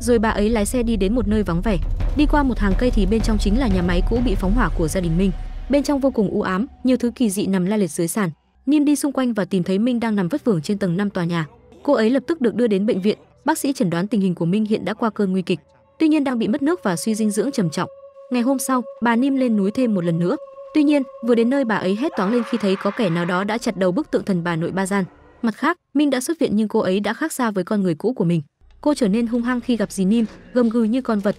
Rồi bà ấy lái xe đi đến một nơi vắng vẻ. Đi qua một hàng cây thì bên trong chính là nhà máy cũ bị phóng hỏa của gia đình Minh. Bên trong vô cùng u ám, nhiều thứ kỳ dị nằm la liệt dưới sàn. Niêm đi xung quanh và tìm thấy Minh đang nằm vất vưởng trên tầng 5 tòa nhà. Cô ấy lập tức được đưa đến bệnh viện, bác sĩ chẩn đoán tình hình của Minh hiện đã qua cơn nguy kịch, tuy nhiên đang bị mất nước và suy dinh dưỡng trầm trọng. Ngày hôm sau, bà Niêm lên núi thêm một lần nữa. Tuy nhiên, vừa đến nơi bà ấy hét toáng lên khi thấy có kẻ nào đó đã chặt đầu bức tượng thần bà nội Ba Gian. Mặt khác, Minh đã xuất viện nhưng cô ấy đã khác xa với con người cũ của mình cô trở nên hung hăng khi gặp dì Nim, gầm gừ như con vật.